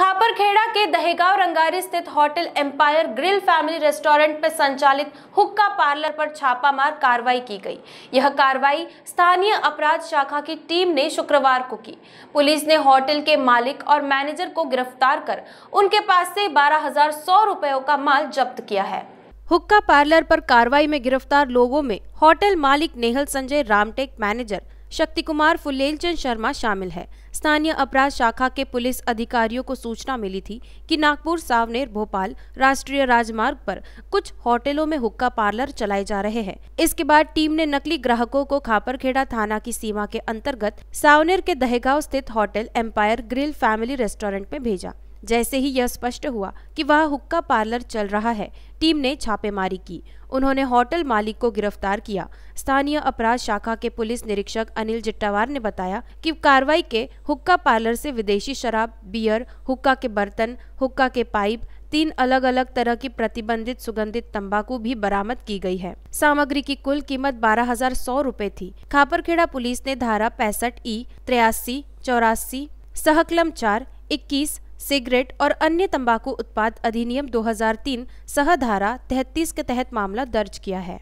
खापरखेड़ा के दहेगांव रंगारी स्थित hotel Empire Grill family restaurant पर संचालित हुक्का पार्लर पर छापामार कार्रवाई की गई यह कार्रवाई स्थानीय अपराध शाखा की टीम ने शुक्रवार को की पुलिस ने होटल के मालिक और मैनेजर को गिरफ्तार कर उनके पास से बारह हजार सौ रुपयों का माल जब्त किया है हुक्का पार्लर पर कार्रवाई में गिरफ्तार लोगों में होटल मालिक नेहल संजय रामटेक मैनेजर शक्ति कुमार फुलेलचंद शर्मा शामिल है स्थानीय अपराध शाखा के पुलिस अधिकारियों को सूचना मिली थी कि नागपुर सावनेर भोपाल राष्ट्रीय राजमार्ग पर कुछ होटलों में हुक्का पार्लर चलाए जा रहे हैं इसके बाद टीम ने नकली ग्राहकों को खापरखेड़ा थाना की सीमा के अंतर्गत सावनेर के दहेगांव स्थित hotel Empire Grill family restaurant में भेजा जैसे ही यह स्पष्ट हुआ कि वह हुक्का पार्लर चल रहा है टीम ने छापेमारी की उन्होंने होटल मालिक को गिरफ्तार किया स्थानीय अपराध शाखा के पुलिस निरीक्षक अनिल जिट्टावार ने बताया कि कार्रवाई के हुक्का पार्लर से विदेशी शराब बियर हुक्का के बर्तन हुक्का के पाइप तीन अलग अलग तरह की प्रतिबंधित सुगंधित तंबाकू भी बरामद की गई है सामग्री की कुल कीमत बारह हजार सौ रूपए थी खापरखेड़ा पुलिस ने धारा पैंसठ ई त्रियासी चौरासी सहकलम चार इक्कीस सिगरेट और अन्य तंबाकू उत्पाद अधिनियम 2003 सह धारा तैतीस के तहत मामला दर्ज किया है